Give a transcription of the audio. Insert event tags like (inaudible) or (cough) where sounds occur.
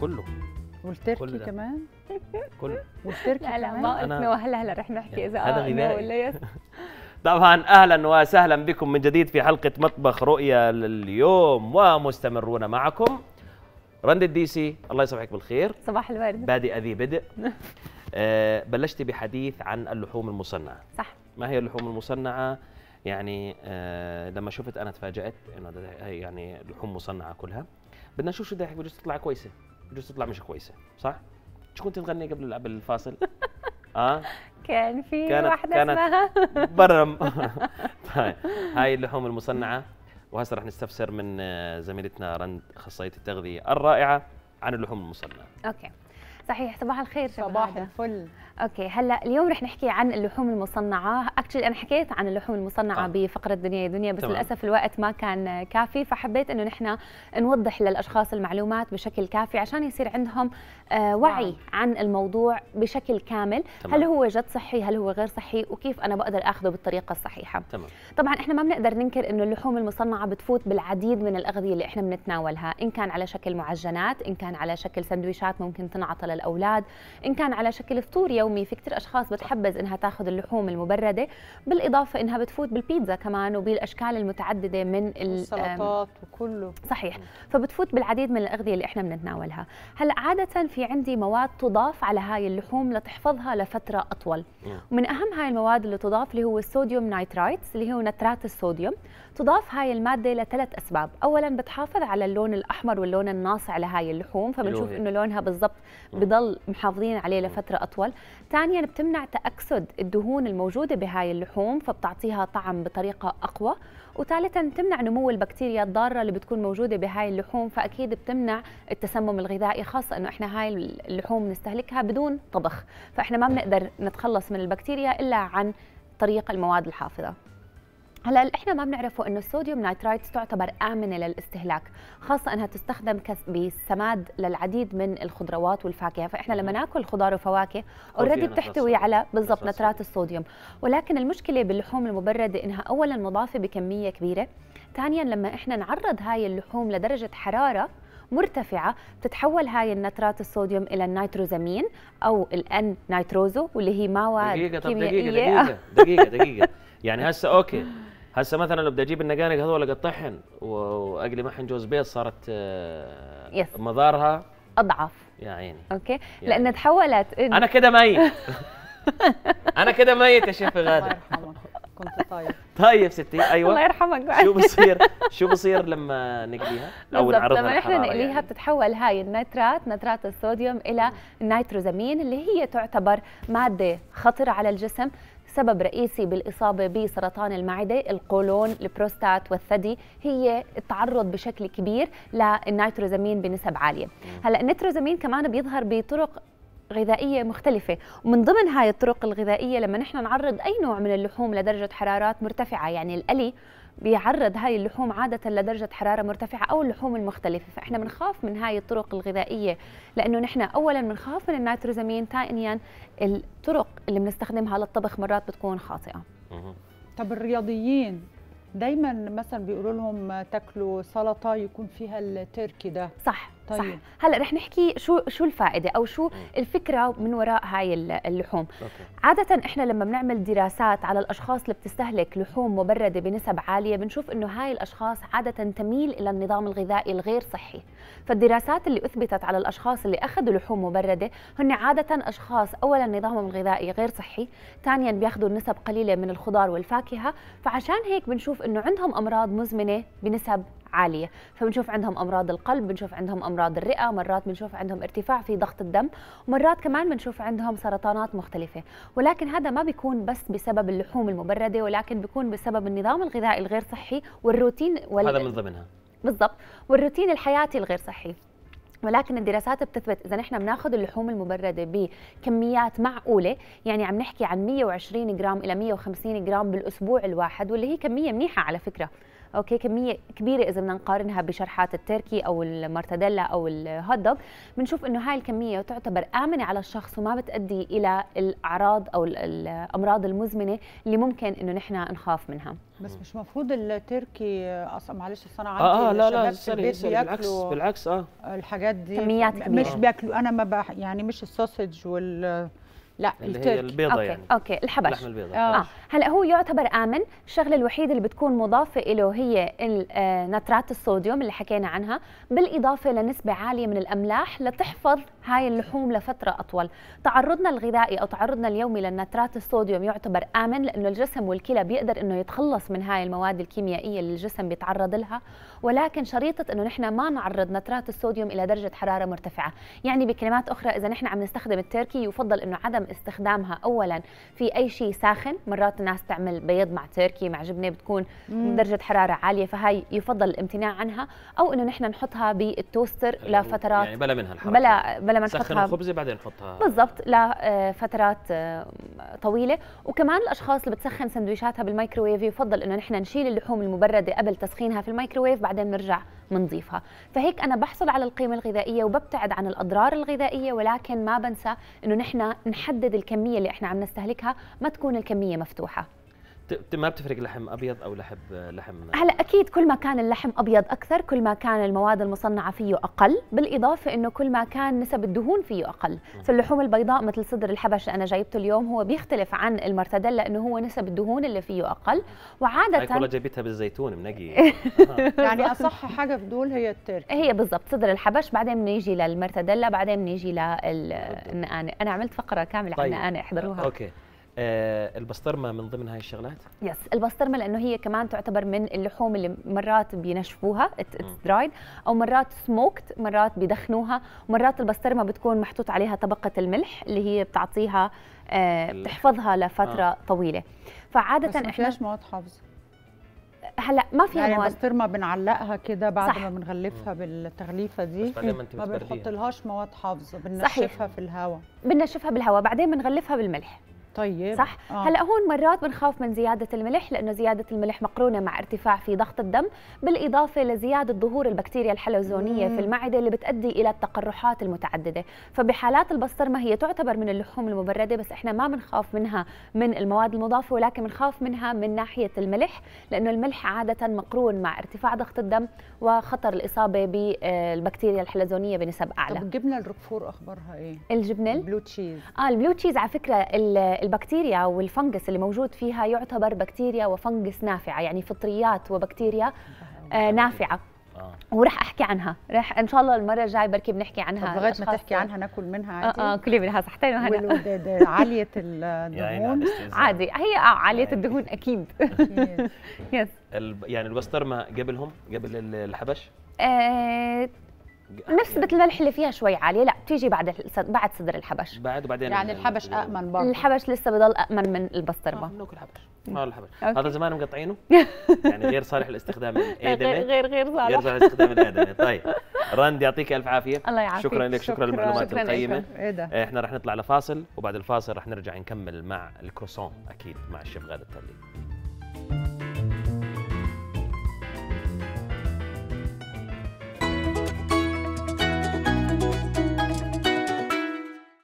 كله والتركي كمان كله والتركي لا لا ما قلتنا واهلا هلا رح نحكي اذا هذا آه، غذاء ولا يس (laughs) طبعا اهلا وسهلا بكم من جديد في حلقه مطبخ رؤيا لليوم ومستمرون معكم رند الديسي الله يصبحك بالخير صباح الورد بادئ ذي بدء (laughs) آه بلشتي بحديث عن اللحوم المصنعه صح ما هي اللحوم المصنعه يعني آه لما شفت انا تفاجات انه يعني لحوم مصنعه كلها بدنا نشوف شو بدها بجوز تطلع كويسه بجوز تطلع مش كويسه صح؟ شو كنت تغني قبل قبل الفاصل؟ (laughs) اه كان في كانت واحده كانت اسمها (laughs) برم (laughs) طيب هاي اللحوم المصنعه وهسه رح نستفسر من آه، زميلتنا رند اخصائيه التغذيه الرائعه عن اللحوم المصنعه اوكي صحيح صباح الخير صباح الفل اوكي هلا اليوم رح نحكي عن اللحوم المصنعه اكشلي انا حكيت عن اللحوم المصنعه آه. بفقره دنيا يا دنيا بس للاسف الوقت ما كان كافي فحبيت انه نحن نوضح للاشخاص المعلومات بشكل كافي عشان يصير عندهم آه وعي آه. عن الموضوع بشكل كامل تمام. هل هو جد صحي هل هو غير صحي وكيف انا بقدر اخذه بالطريقه الصحيحه تمام. طبعا احنا ما بنقدر ننكر انه اللحوم المصنعه بتفوت بالعديد من الاغذيه اللي احنا بنتناولها ان كان على شكل معجنات ان كان على شكل سندويشات ممكن تنعطى للاولاد ان كان على شكل فطور اليومي في كثير اشخاص بتحبذ انها تاخذ اللحوم المبرده بالاضافه انها بتفوت بالبيتزا كمان وبالاشكال المتعدده من السلطات وكله صحيح فبتفوت بالعديد من الاغذيه اللي احنا بنتناولها هلا عاده في عندي مواد تضاف على هاي اللحوم لتحفظها لفتره اطول نعم. ومن اهم هاي المواد اللي تضاف اللي هو الصوديوم نايترايتس اللي هو نترات الصوديوم تضاف هاي الماده لثلاث اسباب اولا بتحافظ على اللون الاحمر واللون الناصع لهاي اللحوم فبنشوف انه لونها بالضبط نعم. بضل محافظين عليه نعم. لفتره اطول ثانيا بتمنع تأكسد الدهون الموجودة بهاي اللحوم فبتعطيها طعم بطريقة أقوى وثالثا بتمنع نمو البكتيريا الضارة اللي بتكون موجودة بهاي اللحوم فأكيد بتمنع التسمم الغذائي خاصة أنه إحنا هاي اللحوم نستهلكها بدون طبخ فإحنا ما بنقدر نتخلص من البكتيريا إلا عن طريق المواد الحافظة هلا احنا ما بنعرفه انه الصوديوم نايترايت تعتبر امنه للاستهلاك خاصه انها تستخدم بالسماد للعديد من الخضروات والفاكهه فاحنا لما ناكل خضار وفواكه اوريدي بتحتوي على بالضبط نترات الصوديوم ولكن المشكله باللحوم المبرده انها اولا مضافه بكميه كبيره ثانيا لما احنا نعرض هاي اللحوم لدرجه حراره مرتفعة بتتحول هاي النترات الصوديوم إلى النيتروزامين أو الأن نيتروزو واللي هي مواد دقيقة طب دقيقة (laughs) دقيقة دقيقة دقيقة يعني هسه أوكي هسه مثلا لو بدي اجيب النقانق هذول قد واقلي معهم جوز بيض صارت يس. آه، مضارها اضعف يا عيني اوكي يا لان تحولت إن... انا كده ميت (laughs) انا كده ميت يا شيف غادر كنت طايف طايف ستي ايوه الله يرحمك بعد شو بصير شو بصير لما نقليها او نعرضها لما احنا نقليها يعني. بتتحول هاي النيترات نترات الصوديوم الى النيتروزامين اللي هي تعتبر ماده خطره على الجسم سبب رئيسي بالإصابة بسرطان المعدة القولون البروستات والثدي هي التعرض بشكل كبير للنيتروزامين بنسب عالية هلأ النيتروزامين كمان بيظهر بطرق غذائية مختلفة ومن ضمن هاي الطرق الغذائية لما نحن نعرض أي نوع من اللحوم لدرجة حرارات مرتفعة يعني القلي بيعرض هاي اللحوم عادة لدرجة حرارة مرتفعة أو اللحوم المختلفة فإحنا بنخاف من هاي الطرق الغذائية لأنه نحن أولا بنخاف من النيتروزامين ثانيا الطرق اللي بنستخدمها للطبخ مرات بتكون خاطئة طب الرياضيين دايما مثلا بيقولوا لهم تاكلوا سلطه يكون فيها التركي ده صح طيب. صح هلا رح نحكي شو شو الفائده او شو الفكره من وراء هاي اللحوم أوكي. عاده احنا لما بنعمل دراسات على الاشخاص اللي بتستهلك لحوم مبرده بنسب عاليه بنشوف انه هاي الاشخاص عاده تميل الى النظام الغذائي الغير صحي فالدراسات اللي اثبتت على الاشخاص اللي اخذوا لحوم مبرده هن عاده اشخاص اولا نظامهم الغذائي غير صحي ثانيا بياخذوا نسب قليله من الخضار والفاكهه فعشان هيك بنشوف انه عندهم امراض مزمنه بنسب عالية فبنشوف عندهم أمراض القلب بنشوف عندهم أمراض الرئة مرات بنشوف عندهم ارتفاع في ضغط الدم ومرات كمان بنشوف عندهم سرطانات مختلفة ولكن هذا ما بيكون بس بسبب اللحوم المبردة ولكن بيكون بسبب النظام الغذائي الغير صحي والروتين وال... هذا من ضمنها بالضبط والروتين الحياتي الغير صحي ولكن الدراسات بتثبت اذا نحن بناخذ اللحوم المبرده بكميات معقوله يعني عم نحكي عن 120 جرام الى 150 جرام بالاسبوع الواحد واللي هي كميه منيحه على فكره اوكي كميه كبيره اذا بدنا نقارنها بشرحات التركي او المرتديلا او الهوت بنشوف انه هاي الكميه تعتبر امنه على الشخص وما بتؤدي الى الاعراض او الامراض المزمنه اللي ممكن انه نحن نخاف منها بس مش مفروض التركي اصلا معلش انا عندي اه, آه لا لا سري سري بالعكس بالعكس اه الحاجات دي كميات كبيرة. مش بياكلوا انا ما بح يعني مش السوسج وال لا اللي الترك. هي البيضة أوكي. يعني اوكي الحبش اللحم البيضة آه. آه. هلا هو يعتبر امن الشغله الوحيده اللي بتكون مضافه له هي آه، نترات الصوديوم اللي حكينا عنها بالاضافه لنسبه عاليه من الاملاح لتحفظ هاي اللحوم لفتره اطول تعرضنا الغذائي او تعرضنا اليومي للنترات الصوديوم يعتبر امن لانه الجسم والكلى بيقدر انه يتخلص من هاي المواد الكيميائيه اللي الجسم بيتعرض لها ولكن شريطه انه نحن ما نعرض نترات الصوديوم الى درجه حراره مرتفعه يعني بكلمات اخرى اذا نحن عم نستخدم التركي يفضل انه عدم استخدامها اولا في اي شيء ساخن مرات الناس تعمل بيض مع تركي مع جبنه بتكون مم. درجه حراره عاليه فهي يفضل الامتناع عنها او انه نحن نحطها بالتوستر يعني لفترات يعني بلا منها الحراره بلا بلا ما نحطها سخن الخبزه بعدين نحطها بالضبط لفترات آه، آه، طويله وكمان الاشخاص اللي بتسخن سندويشاتها بالمايكروويف يفضل انه نحن نشيل اللحوم المبرده قبل تسخينها في الميكروويف بعدين بنرجع بنضيفها فهيك أنا بحصل على القيمة الغذائية وببتعد عن الأضرار الغذائية ولكن ما بنسى أنه نحن نحدد الكمية اللي إحنا عم نستهلكها ما تكون الكمية مفتوحة ما بتفرق لحم ابيض او لحم لحم هلا اكيد كل ما كان اللحم ابيض اكثر كل ما كان المواد المصنعه فيه اقل بالاضافه انه كل ما كان نسب الدهون فيه اقل فاللحوم البيضاء مثل صدر الحبش اللي انا جايبته اليوم هو بيختلف عن المرتدل لانه هو نسب الدهون اللي فيه اقل وعاده هاي جايبتها بالزيتون منقي (laughs) (laughs) يعني اصح حاجه في دول هي التركي هي بالضبط صدر الحبش بعدين بنيجي للمرتديلا بعدين بنيجي للنقانق انا عملت فقره كامله طيب. عن النقانق احضروها اوكي آه، البسطرمه من ضمن هاي الشغلات؟ يس البسطرمه لانه هي كمان تعتبر من اللحوم اللي مرات بينشفوها درايد او مرات سموكت مرات بيدخنوها مرات البسطرمه بتكون محطوط عليها طبقه الملح اللي هي بتعطيها آه، بتحفظها لفتره آه. طويله فعاده بس ما احنا مواد حافظه هلا ما فيها يعني مواد البسطرمه بنعلقها كده بعد صح. ما بنغلفها بالتغليفه دي بس بعدين ما بنحط لهاش مواد حافظه بننشفها في الهواء بننشفها بالهواء بعدين بنغلفها بالملح طيب صح آه. هلا هون مرات بنخاف من زياده الملح لانه زياده الملح مقرونه مع ارتفاع في ضغط الدم بالاضافه لزياده ظهور البكتيريا الحلزونيه مم. في المعده اللي بتؤدي الى التقرحات المتعدده فبحالات البسطرمه هي تعتبر من اللحوم المبرده بس احنا ما بنخاف منها من المواد المضافه ولكن بنخاف منها من ناحيه الملح لانه الملح عاده مقرون مع ارتفاع ضغط الدم وخطر الاصابه بالبكتيريا الحلزونيه بنسب اعلى طب الجبنه الروكفور اخبارها ايه الجبنه البلو تشيز اه البلو تشيز على فكره البكتيريا والفنجس اللي موجود فيها يعتبر بكتيريا وفنجس نافعه يعني فطريات وبكتيريا آه، نافعه آه. وراح احكي عنها راح ان شاء الله المره الجايه بركي بنحكي عنها لغايه ما تحكي عنها ناكل منها آه، عادي اه, آه كلي منها صحتين وهنا عاليه (laughs) الدهون عادي هي اه عاليه الدهون اكيد (laughs) يس (laughs) يعني البسطرمه قبلهم قبل الحبش؟ آه، نسبة الملح اللي فيها شوي عالية لا بتيجي بعد بعد صدر الحبش بعد وبعدين يعني الحبش أأمن برضه الحبش لسه بضل أأمن من البسطرمة آه ناكل حبش آه الحبش أوكي. هذا زمان مقطعينه (laughs) يعني غير صالح لاستخدام (laughs) الآدمي غير غير صالح غير صالح لاستخدام الآدمي طيب رند يعطيك ألف عافية الله يعافيك شكرا لك شكرا, شكرا للمعلومات القيمة إيه, إيه، احنا رح نطلع لفاصل وبعد الفاصل رح نرجع نكمل مع الكروسون أكيد مع الشيف غادة التالي